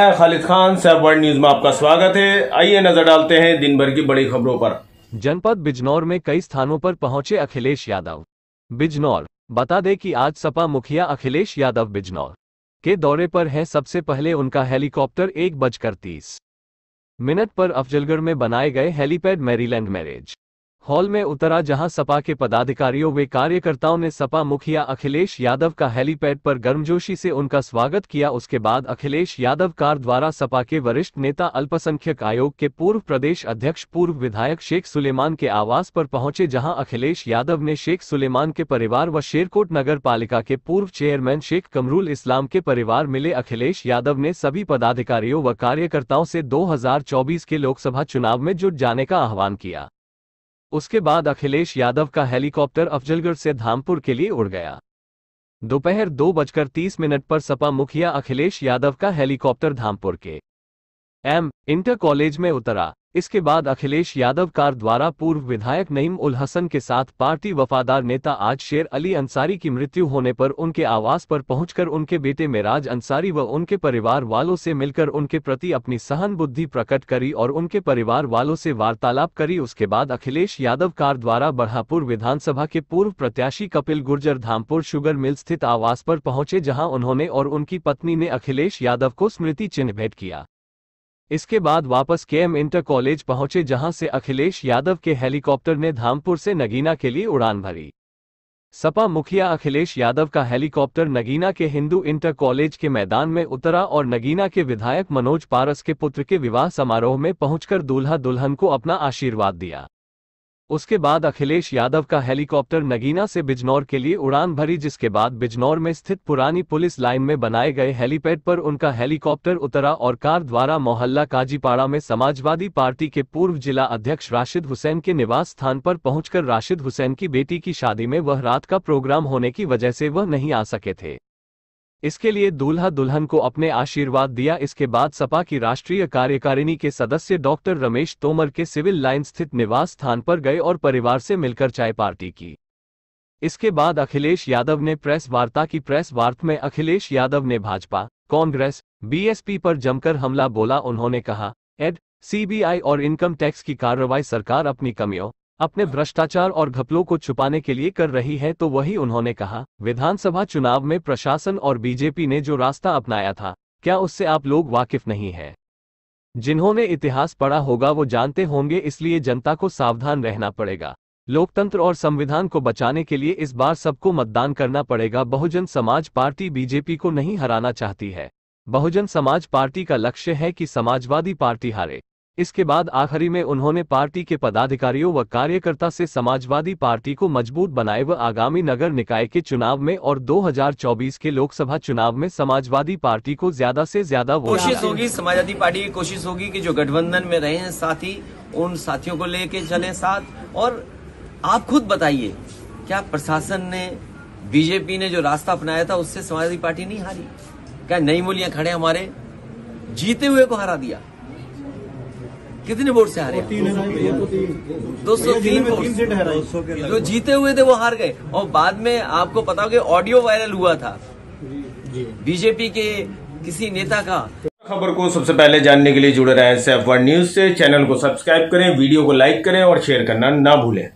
मैं Khalid Khan Saif world news में आपका स्वागत है आइए नजर डालते हैं दिन भर की बड़ी खबरों पर जनपद बिजनौर में कई स्थानों पर पहुंचे अखिलेश यादव बिजनौर बता दें कि आज सपा मुखिया अखिलेश यादव बिजनौर के दौरे पर हैं सबसे पहले उनका हेलीकॉप्टर एक बजकर तीस मिनट पर अफजलगढ़ में बनाए गए हेलीपैड मैरीलैंड मैरिज हॉल में उतरा जहां सपा के पदाधिकारियों वे कार्यकर्ताओं ने सपा मुखिया अखिलेश यादव का हेलीपैड पर गर्मजोशी से उनका स्वागत किया उसके बाद अखिलेश यादव कार द्वारा सपा के वरिष्ठ नेता अल्पसंख्यक आयोग के पूर्व प्रदेश अध्यक्ष पूर्व विधायक शेख सुलेमान के आवास पर पहुंचे जहां अखिलेश यादव ने शेख सुलेमान के परिवार व शेरकोट नगर पालिका के पूर्व चेयरमैन शेख कमरुल इस्लाम के परिवार मिले अखिलेश यादव ने सभी पदाधिकारियों व कार्यकर्ताओं से दो के लोकसभा चुनाव में जुट जाने का आह्वान किया उसके बाद अखिलेश यादव का हेलीकॉप्टर अफजलगढ़ से धामपुर के लिए उड़ गया दोपहर दो बजकर तीस मिनट पर सपा मुखिया अखिलेश यादव का हेलीकॉप्टर धामपुर के एम इंटर कॉलेज में उतरा इसके बाद अखिलेश यादव कार द्वारा पूर्व विधायक नईम उल हसन के साथ पार्टी वफादार नेता आज शेर अली अंसारी की मृत्यु होने पर उनके आवास पर पहुंचकर उनके बेटे मेराज अंसारी व उनके परिवार वालों से मिलकर उनके प्रति अपनी सहनबुद्धि प्रकट करी और उनके परिवार वालों से वार्तालाप करी उसके बाद अखिलेश यादव कार द्वारा बढ़ापुर विधानसभा के पूर्व प्रत्याशी कपिल गुर्जर धामपुर शुगर मिल स्थित आवास पर पहुंचे जहाँ उन्होंने और उनकी पत्नी ने अखिलेश यादव को स्मृति चिन्ह भेंट किया इसके बाद वापस केएम इंटर कॉलेज पहुंचे जहां से अखिलेश यादव के हेलीकॉप्टर ने धामपुर से नगीना के लिए उड़ान भरी सपा मुखिया अखिलेश यादव का हेलीकॉप्टर नगीना के हिंदू इंटर कॉलेज के मैदान में उतरा और नगीना के विधायक मनोज पारस के पुत्र के विवाह समारोह में पहुंचकर दूल्हा दुल्हन को अपना आशीर्वाद दिया उसके बाद अखिलेश यादव का हेलीकॉप्टर नगीना से बिजनौर के लिए उड़ान भरी जिसके बाद बिजनौर में स्थित पुरानी पुलिस लाइन में बनाए गए हेलीपैड पर उनका हेलीकॉप्टर उतरा और कार द्वारा मोहल्ला काजीपाड़ा में समाजवादी पार्टी के पूर्व जिला अध्यक्ष राशिद हुसैन के निवास स्थान पर पहुंचकर राशिद हुसैन की बेटी की शादी में वह रात का प्रोग्राम होने की वजह से वह नहीं आ सके थे इसके लिए दूल्हा दुल्हन को अपने आशीर्वाद दिया इसके बाद सपा की राष्ट्रीय कार्यकारिणी के सदस्य डॉक्टर रमेश तोमर के सिविल लाइन स्थित निवास स्थान पर गए और परिवार से मिलकर चाय पार्टी की इसके बाद अखिलेश यादव ने प्रेस वार्ता की प्रेस वार्ता में अखिलेश यादव ने भाजपा कांग्रेस बीएसपी पर जमकर हमला बोला उन्होंने कहा एड सीबीआई और इनकम टैक्स की कार्रवाई सरकार अपनी कमियों अपने भ्रष्टाचार और घपलों को छुपाने के लिए कर रही है तो वही उन्होंने कहा विधानसभा चुनाव में प्रशासन और बीजेपी ने जो रास्ता अपनाया था क्या उससे आप लोग वाकिफ नहीं है जिन्होंने इतिहास पढ़ा होगा वो जानते होंगे इसलिए जनता को सावधान रहना पड़ेगा लोकतंत्र और संविधान को बचाने के लिए इस बार सबको मतदान करना पड़ेगा बहुजन समाज पार्टी बीजेपी को नहीं हराना चाहती है बहुजन समाज पार्टी का लक्ष्य है कि समाजवादी पार्टी हारे इसके बाद आखिरी में उन्होंने पार्टी के पदाधिकारियों व कार्यकर्ता से समाजवादी पार्टी को मजबूत बनाए व आगामी नगर निकाय के चुनाव में और 2024 के लोकसभा चुनाव में समाजवादी पार्टी को ज्यादा से ज्यादा कोशिश होगी समाजवादी पार्टी की कोशिश होगी कि जो गठबंधन में रहे हैं साथी उन साथियों को लेके चले साथ और आप खुद बताइए क्या प्रशासन ने बीजेपी ने जो रास्ता अपनाया था उससे समाजवादी पार्टी नहीं हारी क्या नई मूलियां खड़े हमारे जीते हुए को हरा दिया कितने वोट से हारे दो सौ तीन तो जो जीते हुए थे वो हार गए और बाद में आपको पता होगा ऑडियो वायरल हुआ था बीजेपी के किसी नेता का खबर को सबसे पहले जानने के लिए जुड़े रहे सेफ वन न्यूज से चैनल को सब्सक्राइब करें वीडियो को लाइक करें और शेयर करना ना भूलें